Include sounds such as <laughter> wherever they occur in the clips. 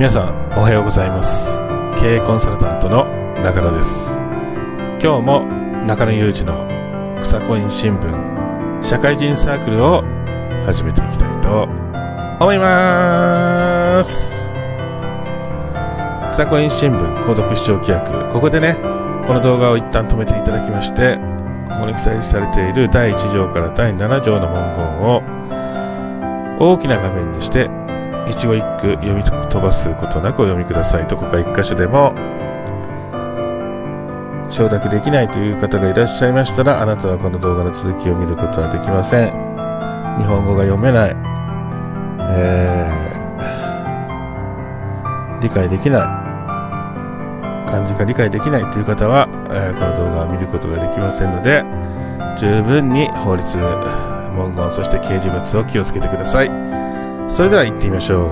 皆さんおはようございます経営コンサルタントの中野です今日も中野裕二の草コイン新聞社会人サークルを始めていきたいと思います草コイン新聞購読視聴規約ここでねこの動画を一旦止めていただきましてここに記載されている第1条から第7条の文言を大きな画面にして一語一句読み飛ばすことなくお読みください。どこか1箇所でも承諾できないという方がいらっしゃいましたら、あなたはこの動画の続きを見ることはできません。日本語が読めない。えー、理解できない。漢字が理解できないという方は、えー、この動画を見ることができませんので、十分に法律、文言、そして刑事罰を気をつけてください。それでは行ってみましょう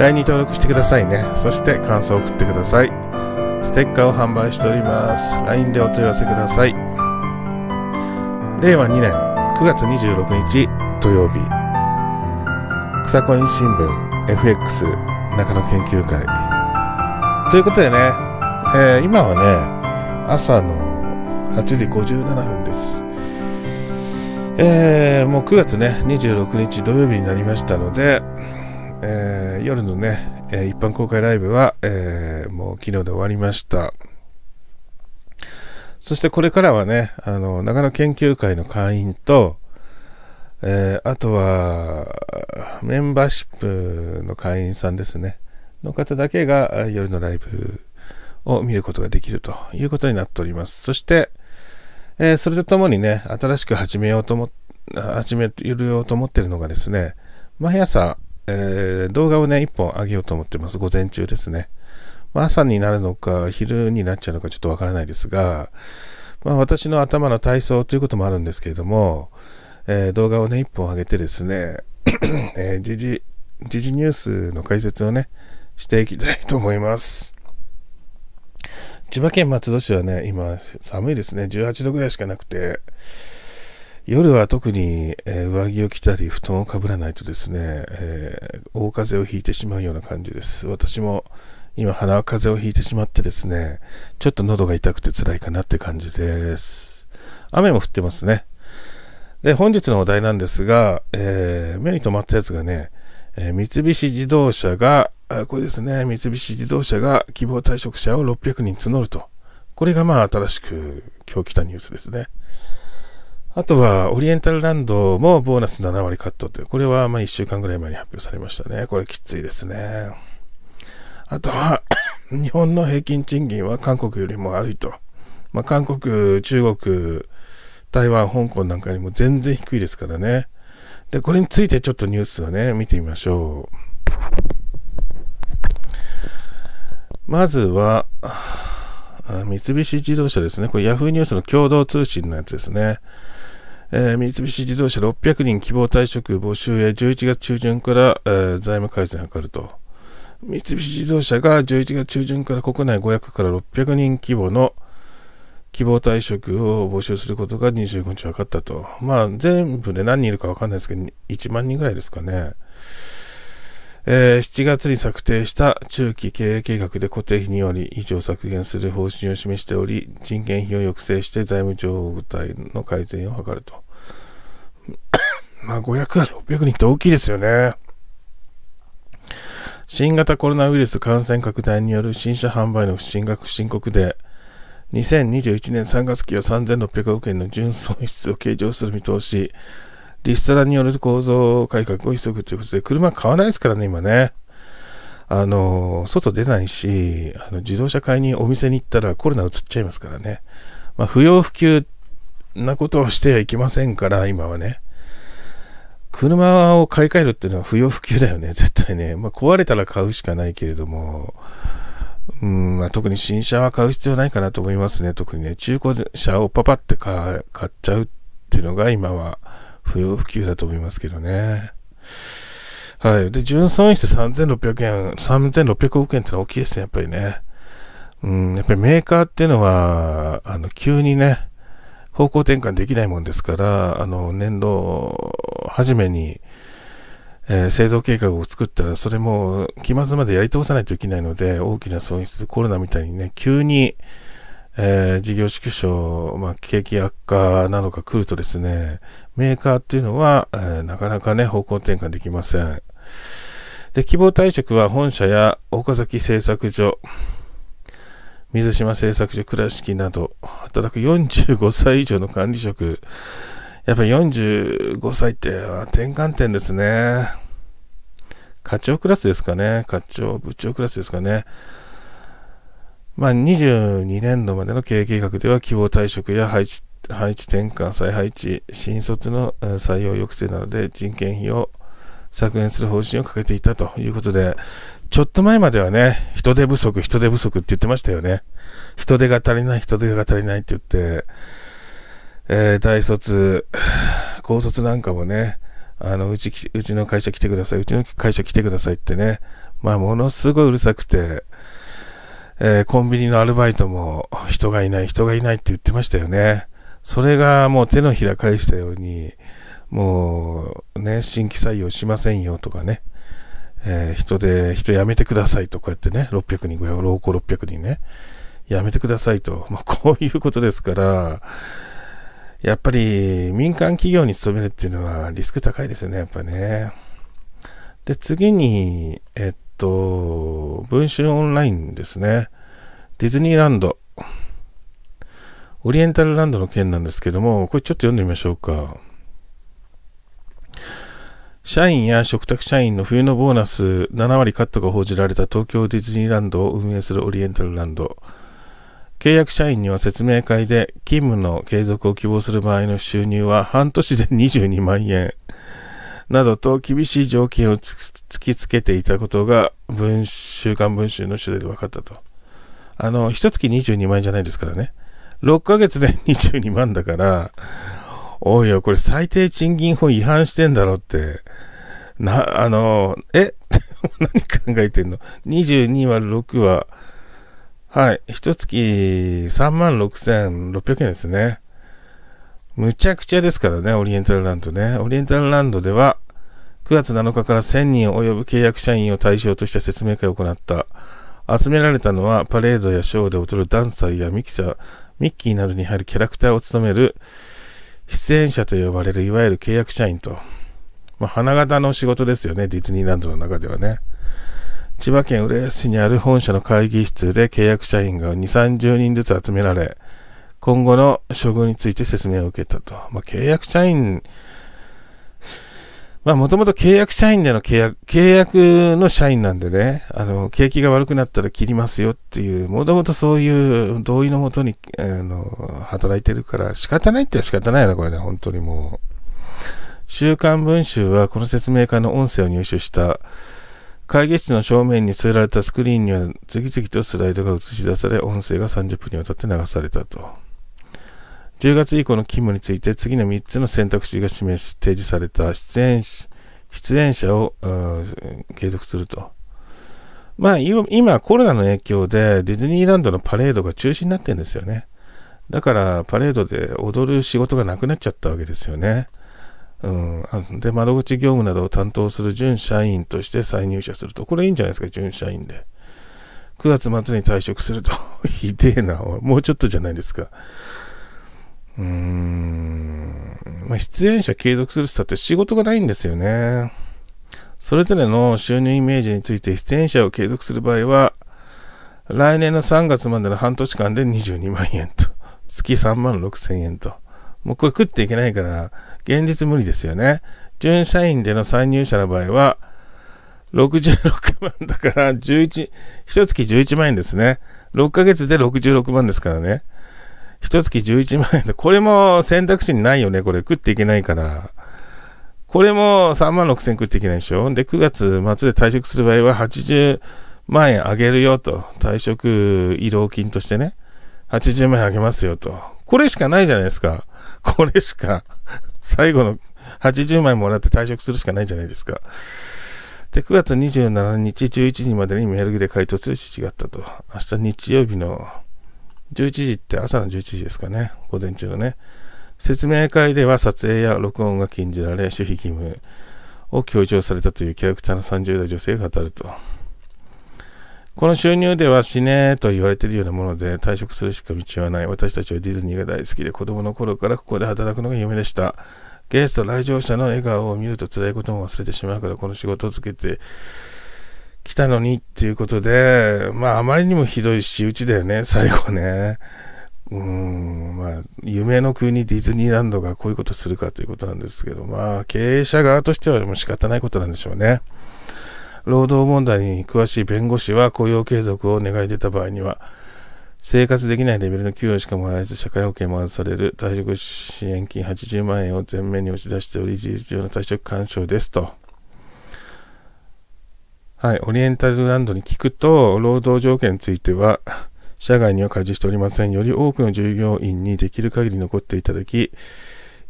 LINE に登録してくださいねそして感想を送ってくださいステッカーを販売しております LINE でお問い合わせください令和2年9月26日土曜日草コイン新聞 FX 中野研究会ということでね、えー、今はね朝の8時57分ですえー、もう9月ね、26日土曜日になりましたので、えー、夜のね、えー、一般公開ライブは、えもう昨日で終わりました。そしてこれからはね、あの、長野研究会の会員と、えあとは、メンバーシップの会員さんですね、の方だけが夜のライブを見ることができるということになっております。そして、えー、それとともにね、新しく始めようと思、始めようと思ってるのがですね、毎朝、えー、動画をね、1本上げようと思ってます。午前中ですね。まあ、朝になるのか、昼になっちゃうのかちょっとわからないですが、まあ、私の頭の体操ということもあるんですけれども、えー、動画をね、1本上げてですね、えー、時事、時事ニュースの解説をね、していきたいと思います。千葉県松戸市はね、今寒いですね。18度ぐらいしかなくて、夜は特に、えー、上着を着たり布団をかぶらないとですね、えー、大風邪をひいてしまうような感じです。私も今鼻風邪をひいてしまってですね、ちょっと喉が痛くて辛いかなって感じです。雨も降ってますね。で、本日のお題なんですが、えー、目に留まったやつがね、え三菱自動車がこれですね、三菱自動車が希望退職者を600人募ると。これがまあ新しく今日来たニュースですね。あとは、オリエンタルランドもボーナス7割カットって、これはま1週間ぐらい前に発表されましたね。これきついですね。あとは、<coughs> 日本の平均賃金は韓国よりも悪いと。まあ、韓国、中国、台湾、香港なんかよりも全然低いですからね。で、これについてちょっとニュースをね、見てみましょう。まずは、三菱自動車ですね。これ Yahoo ニュースの共同通信のやつですね。えー、三菱自動車600人希望退職募集へ11月中旬から、えー、財務改善を図ると。三菱自動車が11月中旬から国内500から600人規模の希望退職を募集することが25日分かったと。まあ、全部で何人いるか分かんないですけど、1万人ぐらいですかね。えー、7月に策定した中期経営計画で固定費により以上削減する方針を示しており、人件費を抑制して財務状態の改善を図ると。<coughs> まあ、500から600人って大きいですよね。新型コロナウイルス感染拡大による新車販売の不振が深刻で、2021年3月期は3600億円の純損失を計上する見通し、リストラによる構造改革を急ぐということで、車買わないですからね、今ね。あの、外出ないし、あの自動車買いにお店に行ったらコロナ移っちゃいますからね。まあ、不要不急なことをしてはいけませんから、今はね。車を買い替えるっていうのは不要不急だよね、絶対ね。まあ、壊れたら買うしかないけれども、うんまあ、特に新車は買う必要ないかなと思いますね。特にね、中古車をパパって買っちゃうっていうのが今は、不要不急だと思いますけどね。はい。で、純損失3600円、3600億円ってのは大きいですね、やっぱりね。うん、やっぱりメーカーっていうのは、あの、急にね、方向転換できないもんですから、あの、年度初めに、えー、製造計画を作ったら、それも期末までやり通さないといけないので、大きな損失、コロナみたいにね、急に、えー、事業縮小、まあ、景気悪化などが来るとですね、メーカーっていうのは、えー、なかなかね、方向転換できません。で、希望退職は本社や岡崎製作所、水島製作所倉敷など、働く45歳以上の管理職、やっぱり45歳って転換点ですね。課長クラスですかね。課長、部長クラスですかね。まあ、22年度までの経営計画では、希望退職や配置配置転換、再配置、新卒の採用抑制などで人件費を削減する方針をかけていたということで、ちょっと前まではね、人手不足、人手不足って言ってましたよね。人手が足りない、人手が足りないって言って、えー、大卒、高卒なんかもね、あの、うち、うちの会社来てください、うちの会社来てくださいってね、まあ、ものすごいうるさくて、えー、コンビニのアルバイトも人がいない、人がいないって言ってましたよね。それがもう手のひら返したように、もうね、新規採用しませんよとかね、えー、人で、人辞めてくださいと、こうやってね、600人、500、老後600人ね、辞めてくださいと、まあ、こういうことですから、やっぱり民間企業に勤めるっていうのはリスク高いですよね、やっぱね。で、次に、えっと、文春オンラインですね。ディズニーランド。オリエンタルランドの件なんですけども、これちょっと読んでみましょうか。社員や嘱託社員の冬のボーナス7割カットが報じられた東京ディズニーランドを運営するオリエンタルランド。契約社員には説明会で勤務の継続を希望する場合の収入は半年で22万円。などと厳しい条件を突きつけていたことが文週刊文春の取材で分かったと。あの、一月22万円じゃないですからね。6ヶ月で22 <laughs> 万だから、おいよ、これ最低賃金法違反してんだろって。な、あの、え <laughs> 何考えてんの ?22 割6は、はい、一月3万6600円ですね。むちゃくちゃですからね、オリエンタルランドね。オリエンタルランドでは、9月7日から1000人及ぶ契約社員を対象とした説明会を行った。集められたのは、パレードやショーで踊るダンサーやミキサー、ミッキーなどに入るキャラクターを務める、出演者と呼ばれる、いわゆる契約社員と。まあ、花形の仕事ですよね、ディズニーランドの中ではね。千葉県浦安市にある本社の会議室で契約社員が2、30人ずつ集められ、今後の処遇について説明を受けたと。まあ、契約社員、まあ、もともと契約社員での契約、契約の社員なんでね、あの、景気が悪くなったら切りますよっていう、もともとそういう同意のもとに、あの、働いてるから、仕方ないっては仕方ないな、これね、本当にもう。週刊文春は、この説明会の音声を入手した。会議室の正面に据えられたスクリーンには、次々とスライドが映し出され、音声が30分にわたって流されたと。10月以降の勤務について次の3つの選択肢が示し提示された出演出演者を継続すると。まあ今コロナの影響でディズニーランドのパレードが中止になってるんですよね。だからパレードで踊る仕事がなくなっちゃったわけですよね。うん、で窓口業務などを担当する準社員として再入社すると。これいいんじゃないですか、準社員で。9月末に退職すると。<laughs> ひでえな、もうちょっとじゃないですか。うーん、まあ、出演者継続するってって仕事がないんですよね。それぞれの収入イメージについて出演者を継続する場合は、来年の3月までの半年間で22万円と、月3万6千円と。もうこれ食っていけないから、現実無理ですよね。準社員での参入者の場合は、66万だから11、1月11万円ですね。6ヶ月で66万ですからね。一月11万円で、これも選択肢にないよね、これ。食っていけないから。これも3万6000食っていけないでしょ。で、9月末で退職する場合は80万円あげるよと。退職慰労金としてね。80万円あげますよと。これしかないじゃないですか。これしか。最後の80万円もらって退職するしかないじゃないですか。で、9月27日11時までにメールで回答する指示があったと。明日日曜日の11時って朝の11時ですかね、午前中のね。説明会では撮影や録音が禁じられ、守秘義務を強調されたというキャラクターの30代女性が語ると。この収入では死ねと言われているようなもので退職するしか道はない。私たちはディズニーが大好きで子供の頃からここで働くのが夢でした。ゲスト来場者の笑顔を見ると辛いことも忘れてしまうからこの仕事を続けて来たのにっていうことで、まああまりにもひどい仕打ちだよね、最後ね。うん、まあ、夢の国ディズニーランドがこういうことするかということなんですけど、まあ、経営者側としてはも仕方ないことなんでしょうね。労働問題に詳しい弁護士は雇用継続を願い出た場合には、生活できないレベルの給与しかもらえず、社会保険も外される、退職支援金80万円を前面に押し出しており、事実上の退職勧奨ですと。はい、オリエンタルランドに聞くと、労働条件については、社外には開示しておりません。より多くの従業員にできる限り残っていただき、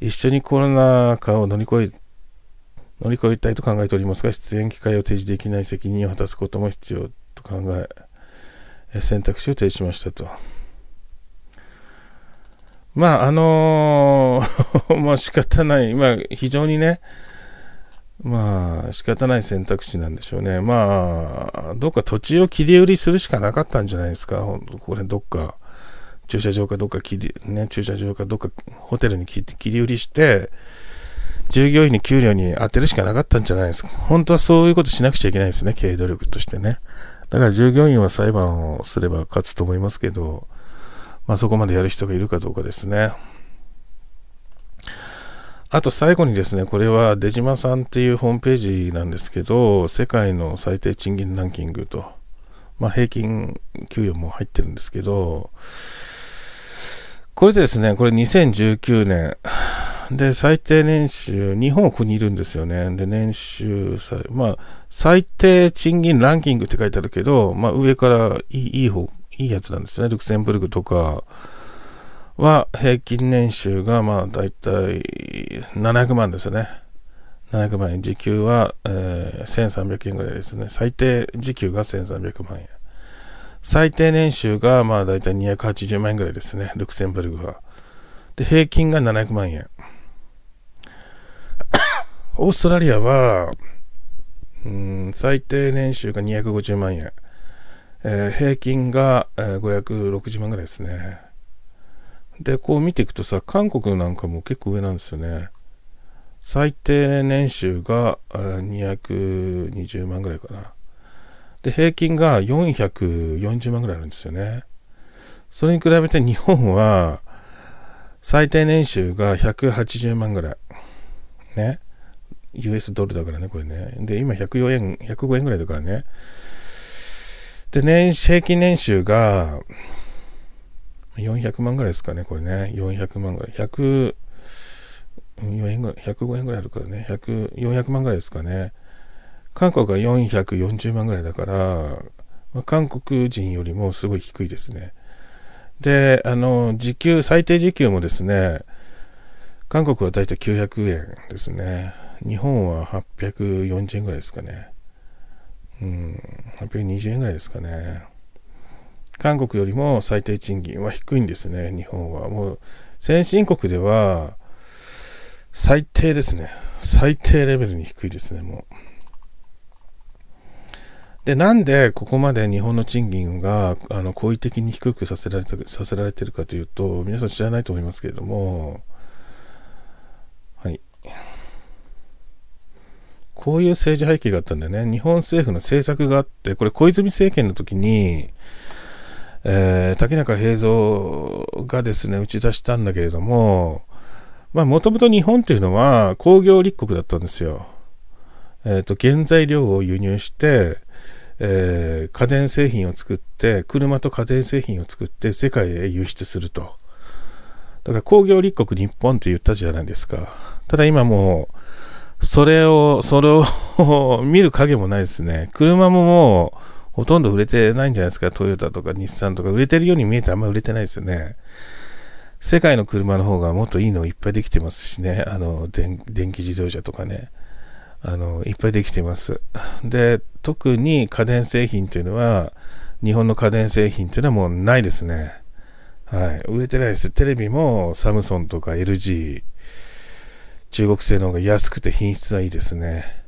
一緒にコロナ禍を乗り越え、乗り越えたいと考えておりますが、出演機会を提示できない責任を果たすことも必要と考え、選択肢を提示しましたと。まあ、あのー <laughs> もう仕方ない。まあ、非常にね、まあ、仕方ない選択肢なんでしょうね。まあ、どっか土地を切り売りするしかなかったんじゃないですか。これ、どっか、駐車場かどっか切り、ね、駐車場かどっかホテルに切り売りして、従業員に給料に当てるしかなかったんじゃないですか。本当はそういうことしなくちゃいけないですね。経営努力としてね。だから従業員は裁判をすれば勝つと思いますけど、まあそこまでやる人がいるかどうかですね。あと最後にですね、これは出島さんっていうホームページなんですけど、世界の最低賃金ランキングと、まあ、平均給与も入ってるんですけど、これでですね、これ2019年、で、最低年収、日本はここにいるんですよね。で、年収、まあ、最低賃金ランキングって書いてあるけど、まあ、上からいいいい方、いいやつなんですよね。ルクセンブルクとか、は平均年収がまあ大体700万ですね。700万円、時給は、えー、1300円ぐらいですね。最低時給が1300万円。最低年収がまあ大体280万円ぐらいですね。ルクセンブルクは。で、平均が700万円。<coughs> オーストラリアは、うん、最低年収が250万円。えー、平均が、えー、560万ぐらいですね。で、こう見ていくとさ、韓国なんかも結構上なんですよね。最低年収が220万ぐらいかな。で、平均が440万ぐらいあるんですよね。それに比べて日本は、最低年収が180万ぐらい。ね。US ドルだからね、これね。で、今104円、105円ぐらいだからね。で、年、平均年収が、400万ぐらいですかね、これね。400万ぐらい。100、4円ぐらい、105円ぐらいあるからね。100、400万ぐらいですかね。韓国が440万ぐらいだから、まあ、韓国人よりもすごい低いですね。で、あの、時給、最低時給もですね、韓国は大体900円ですね。日本は840円ぐらいですかね。うん、820円ぐらいですかね。韓国よりも最低賃金は低いんですね、日本は。もう、先進国では、最低ですね。最低レベルに低いですね、もう。で、なんでここまで日本の賃金が、あの、好意的に低くさせられた、させられてるかというと、皆さん知らないと思いますけれども、はい。こういう政治背景があったんだよね。日本政府の政策があって、これ小泉政権の時に、えー、竹中平蔵がですね、打ち出したんだけれども、まもともと日本というのは工業立国だったんですよ。えっ、ー、と、原材料を輸入して、えー、家電製品を作って、車と家電製品を作って世界へ輸出すると。だから工業立国日本って言ったじゃないですか。ただ今もう、それを、それを <laughs> 見る影もないですね。車ももう、ほとんど売れてないんじゃないですか。トヨタとか日産とか売れてるように見えてあんまり売れてないですよね。世界の車の方がもっといいのいっぱいできてますしね。あの、電気自動車とかね。あの、いっぱいできてます。で、特に家電製品というのは、日本の家電製品というのはもうないですね。はい。売れてないです。テレビもサムソンとか LG、中国製の方が安くて品質はいいですね。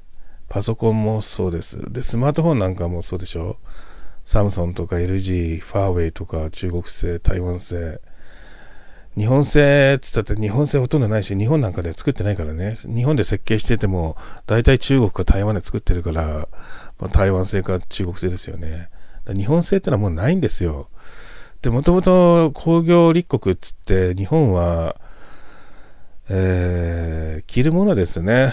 パソコンもそうです。で、スマートフォンなんかもそうでしょ。サムソンとか LG、ファーウェイとか中国製、台湾製。日本製っつったって日本製ほとんどないし、日本なんかで作ってないからね。日本で設計してても、大体中国か台湾で作ってるから、まあ、台湾製か中国製ですよね。日本製ってのはもうないんですよ。で、もともと工業立国っつって、日本は、えー、着るものですね。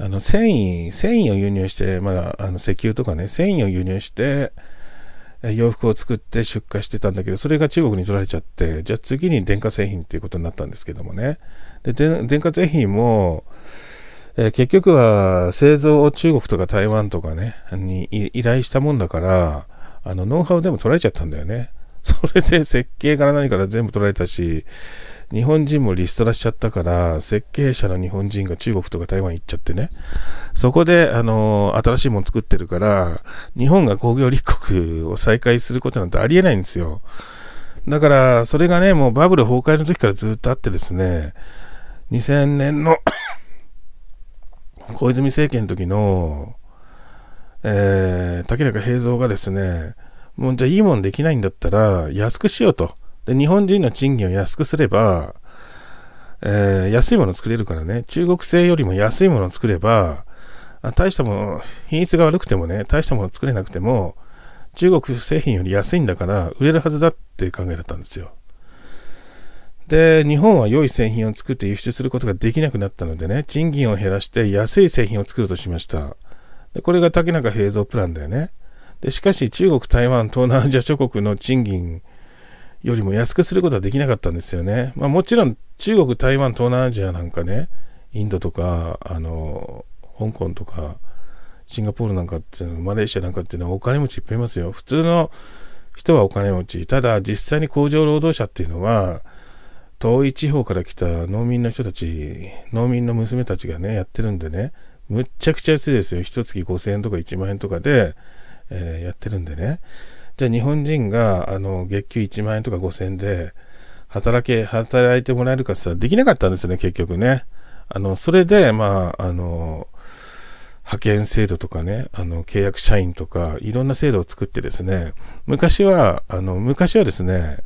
あの繊維、繊維を輸入して、まだあの石油とかね、繊維を輸入して、洋服を作って出荷してたんだけど、それが中国に取られちゃって、じゃあ次に電化製品っていうことになったんですけどもね。で、で電化製品も、え結局は製造を中国とか台湾とかね、に依頼したもんだから、あの、ノウハウ全部取られちゃったんだよね。<laughs> それで設計から何から全部取られたし、日本人もリストラしちゃったから、設計者の日本人が中国とか台湾行っちゃってね、そこで、あの、新しいもの作ってるから、日本が工業立国を再開することなんてありえないんですよ。だから、それがね、もうバブル崩壊の時からずっとあってですね、2000年の <coughs> 小泉政権の時の、えー、竹中平蔵がですね、もうじゃあいいもんできないんだったら安くしようと。で日本人の賃金を安くすれば、えー、安いものを作れるからね、中国製よりも安いものを作れば、あ大したもの、品質が悪くてもね、大したものを作れなくても、中国製品より安いんだから売れるはずだって考えだったんですよ。で、日本は良い製品を作って輸出することができなくなったのでね、賃金を減らして安い製品を作るとしました。でこれが竹中平蔵プランだよね。でしかし中国、台湾、東南アジア諸国の賃金よりも安くすることはできなかったんですよね。まあ、もちろん中国、台湾、東南アジアなんかね、インドとか、あの、香港とか、シンガポールなんかっていうのマレーシアなんかっていうのはお金持ちいっぱいいますよ。普通の人はお金持ち。ただ、実際に工場労働者っていうのは、遠い地方から来た農民の人たち、農民の娘たちがね、やってるんでね、むっちゃくちゃ安いですよ。一月5000円とか1万円とかで、えー、やってるんでね。じゃあ日本人が、あの、月給1万円とか5000円で、働け、働いてもらえるかさ、できなかったんですよね、結局ね。あの、それで、まあ、あの、派遣制度とかね、あの、契約社員とか、いろんな制度を作ってですね、昔は、あの、昔はですね、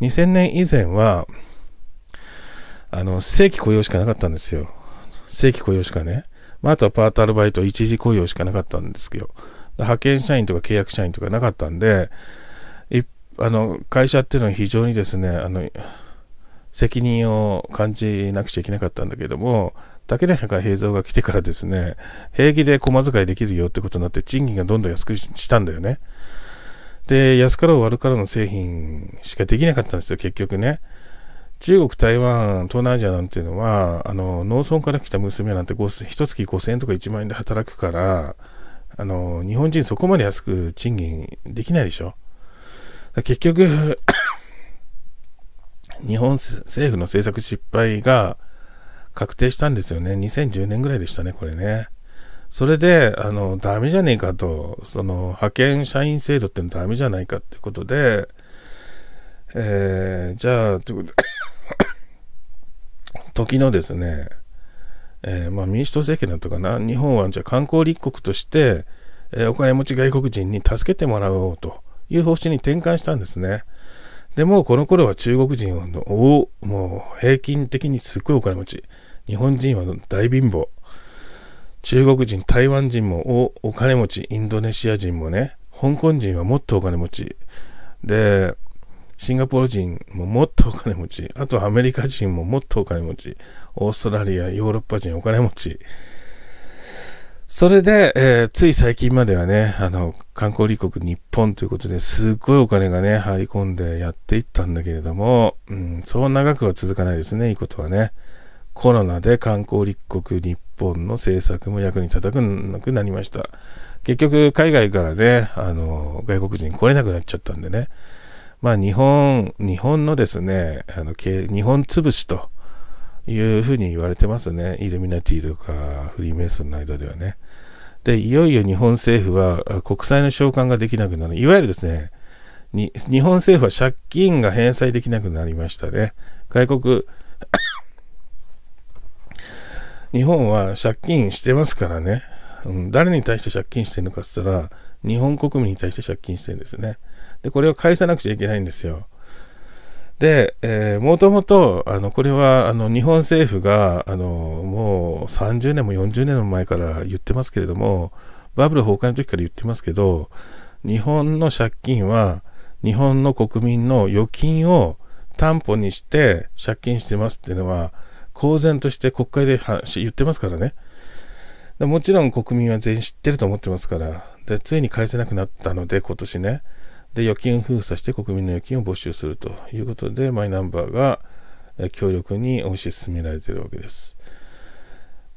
2000年以前は、あの、正規雇用しかなかったんですよ。正規雇用しかね。まあ、あとはパートアルバイト、一時雇用しかなかったんですけど、派遣社員とか契約社員とかなかったんで、あの会社っていうのは非常にですね、あの責任を感じなくちゃいけなかったんだけども、竹中平蔵が来てからですね、平気で駒遣いできるよってことになって、賃金がどんどん安くしたんだよね。で、安から悪からの製品しかできなかったんですよ、結局ね。中国、台湾、東南アジアなんていうのは、あの農村から来た娘なんて1月5000円とか1万円で働くから、あの、日本人そこまで安く賃金できないでしょ。結局 <coughs> 日本政府の政策失敗が確定したんですよね。2010年ぐらいでしたね、これね。それで、あの、ダメじゃねえかと、その、派遣社員制度ってのダメじゃないかってことで、えー、じゃあ、ということで <coughs> 時のですね、えー、まあ、民主党政権だとかな、日本はじゃ観光立国として、えー、お金持ち外国人に助けてもらおうという方針に転換したんですね。でもこの頃は中国人をもう平均的にすっごいお金持ち。日本人は大貧乏。中国人、台湾人もお金持ち。インドネシア人もね。香港人はもっとお金持ち。で、シンガポール人ももっとお金持ち、あとアメリカ人ももっとお金持ち、オーストラリア、ヨーロッパ人お金持ち。それで、えー、つい最近まではね、あの、観光立国日本ということですっごいお金がね、入り込んでやっていったんだけれども、うん、そう長くは続かないですね、いいことはね。コロナで観光立国日本の政策も役に立たなくなりました。結局、海外からね、あの、外国人来れなくなっちゃったんでね。まあ、日本、日本のですね、あの日本潰しというふうに言われてますね。イルミナティとかフリーメイソンの間ではね。で、いよいよ日本政府は国債の償還ができなくなる。いわゆるですね、日本政府は借金が返済できなくなりましたね。外国 <coughs> 日本は借金してますからね。うん、誰に対して借金してるのかって言ったら、日本国民に対して借金してるんですね。で、これを返さなくちゃいけないんですよ。で、えー、もともと、あの、これは、あの、日本政府が、あの、もう30年も40年も前から言ってますけれども、バブル崩壊の時から言ってますけど、日本の借金は、日本の国民の預金を担保にして借金してますっていうのは、公然として国会で言ってますからね。もちろん国民は全員知ってると思ってますから、で、ついに返せなくなったので、今年ね。で、預金封鎖して国民の預金を募集するということで、マイナンバーが強力に推し進められているわけです。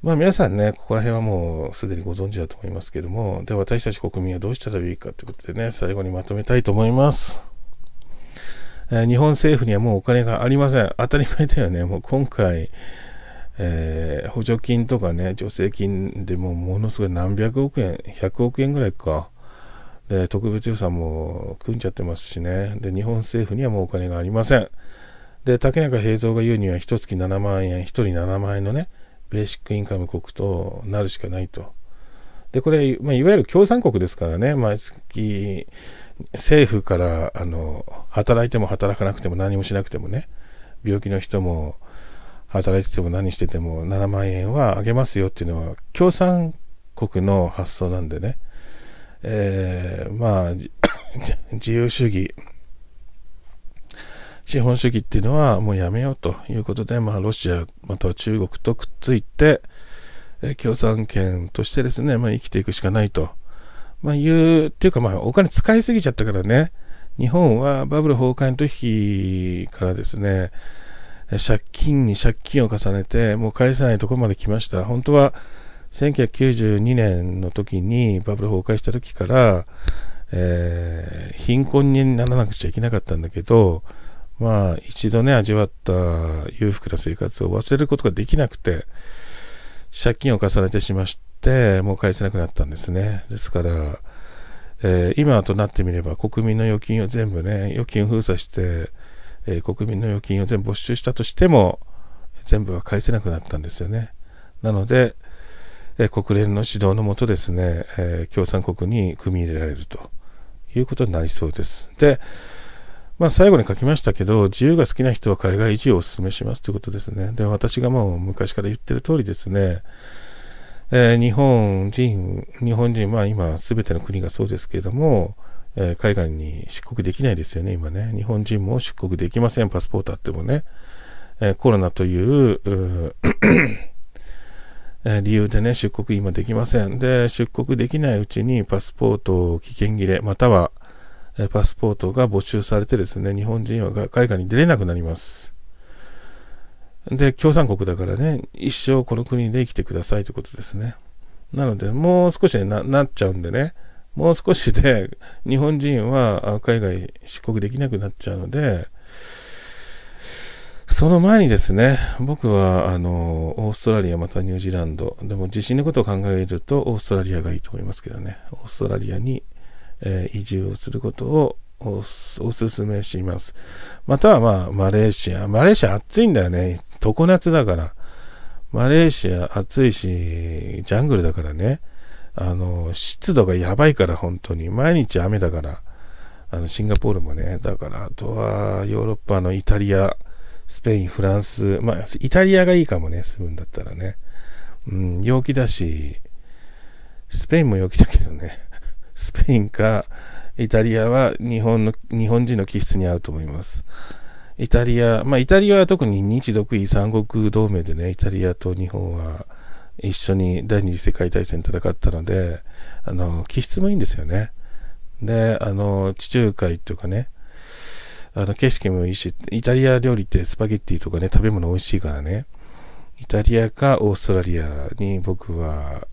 まあ皆さんね、ここら辺はもうすでにご存知だと思いますけども、で、私たち国民はどうしたらいいかということでね、最後にまとめたいと思います。えー、日本政府にはもうお金がありません。当たり前だよね。もう今回、えー、補助金とかね、助成金でもものすごい何百億円、100億円ぐらいか、で、特別予算も組んじゃってますしね。で、日本政府にはもうお金がありません。で、竹中平蔵が言うには、1月7万円、1人7万円のね、ベーシックインカム国となるしかないと。で、これ、まあ、いわゆる共産国ですからね、毎月、政府から、あの、働いても働かなくても何もしなくてもね、病気の人も、働いてても何してても7万円はあげますよっていうのは、共産国の発想なんでね、えー、まあ自由主義、資本主義っていうのはもうやめようということで、まあ、ロシアまたは中国とくっついて、え共産権としてですね、まあ、生きていくしかないと、まあ、いうっていうか、まあ、お金使いすぎちゃったからね日本はバブル崩壊の時からですね借金に借金を重ねてもう返さないところまで来ました本当は1992年の時にバブル崩壊した時から、えー、貧困にならなくちゃいけなかったんだけど、まあ、一度ね、味わった裕福な生活を忘れることができなくて、借金を重ねてしまって、もう返せなくなったんですね。ですから、えー、今となってみれば、国民の預金を全部ね、預金封鎖して、えー、国民の預金を全部没収したとしても、全部は返せなくなったんですよね。なので、え国連の指導のもとですね、え共産国に組み入れられるということになりそうです。で、まあ、最後に書きましたけど、自由が好きな人は海外移住をお勧めしますということですね。で、私がもう昔から言ってる通りですね、えー、日本人、日本人、まあ今、すべての国がそうですけれども、えー、海外に出国できないですよね、今ね。日本人も出国できません、パスポートあってもね。えー、コロナという、う理由でね、出国今できません。で、出国できないうちにパスポート危険切れ、またはパスポートが没収されてですね、日本人は海外に出れなくなります。で、共産国だからね、一生この国で生きてくださいということですね。なので、もう少しでななっちゃうんでね、もう少しで日本人は海外出国できなくなっちゃうので、その前にですね、僕は、あの、オーストラリア、またニュージーランド、でも地震のことを考えると、オーストラリアがいいと思いますけどね、オーストラリアに、えー、移住をすることをおすめします。または、まあ、マレーシア。マレーシア暑いんだよね。常夏だから。マレーシア暑いし、ジャングルだからね。あの、湿度がやばいから、本当に。毎日雨だから。あの、シンガポールもね。だから、あとは、ヨーロッパのイタリア。スペイン、フランス、まあ、イタリアがいいかもね、住むんだったらね。うん、陽気だし、スペインも陽気だけどね。<laughs> スペインかイタリアは日本の、日本人の気質に合うと思います。イタリア、まあイタリアは特に日独位三国同盟でね、イタリアと日本は一緒に第二次世界大戦戦ったので、あの、気質もいいんですよね。で、あの、地中海とかね、あの、景色もいいし、イタリア料理ってスパゲッティとかね、食べ物美味しいからね。イタリアかオーストラリアに僕は、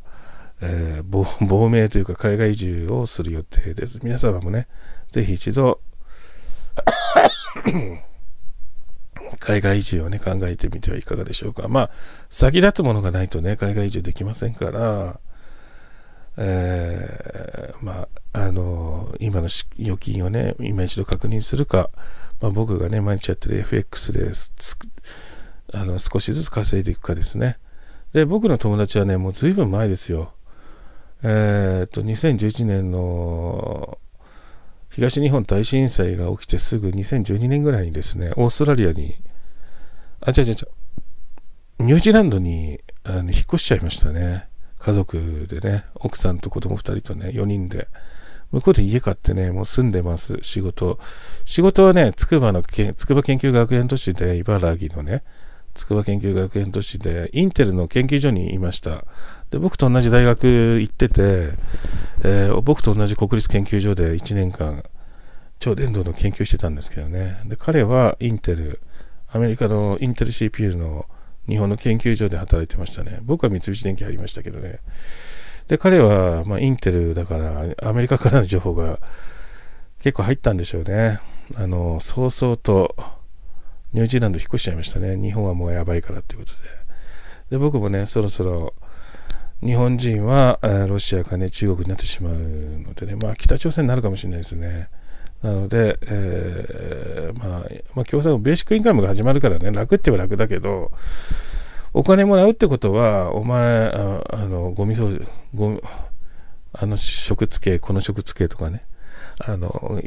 えー、<laughs> 亡命というか海外移住をする予定です。皆様もね、ぜひ一度 <coughs> 海外移住をね、考えてみてはいかがでしょうか。まあ、先立つものがないとね、海外移住できませんから、えー、まあ、あのー、今の預金をね、今一度確認するか、まあ、僕がね、毎日やってる FX ですあの少しずつ稼いでいくかですね。で、僕の友達はね、もう随分前ですよ。えっと、2011年の東日本大震災が起きてすぐ2012年ぐらいにですね、オーストラリアに、あ、ちゃ違う違う、ニュージーランドにあの引っ越しちゃいましたね。家族でね、奥さんと子供2人とね、4人で、向こうで家買ってね、もう住んでます、仕事。仕事はね、筑波の筑波研究学園都市で、茨城のね、筑波研究学園都市で、インテルの研究所にいました。で、僕と同じ大学行ってて、えー、僕と同じ国立研究所で1年間、超伝導の研究してたんですけどね。で、彼はインテル、アメリカのインテル CPU の日本の研究所で働いてましたね。僕は三菱電機入りましたけどね。で、彼は、まあ、インテルだから、アメリカからの情報が結構入ったんでしょうね。あの、早々とニュージーランド引っ越しちゃいましたね。日本はもうやばいからってことで。で、僕もね、そろそろ日本人はロシアかね、中国になってしまうのでね、まあ、北朝鮮になるかもしれないですね。なので、えー、まあ、まあ、共産ベーシックインカムが始まるからね、楽って言えば楽だけど、お金もらうってことは、お前、あの、ゴミ掃除、ゴミ、あの食付け、この食付けとかね、あの、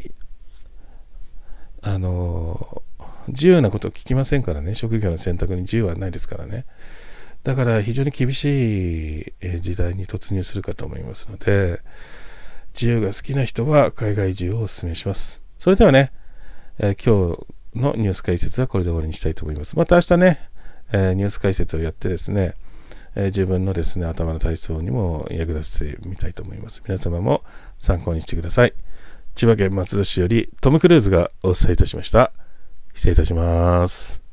あの、自由なこと聞きませんからね、職業の選択に自由はないですからね。だから非常に厳しい時代に突入するかと思いますので、自由が好きな人は海外移住をお勧めします。それではね、えー、今日のニュース解説はこれで終わりにしたいと思います。また明日ね、えー、ニュース解説をやってですね、えー、自分のですね、頭の体操にも役立ててみたいと思います。皆様も参考にしてください。千葉県松戸市よりトム・クルーズがお伝えいたしました。失礼いたします。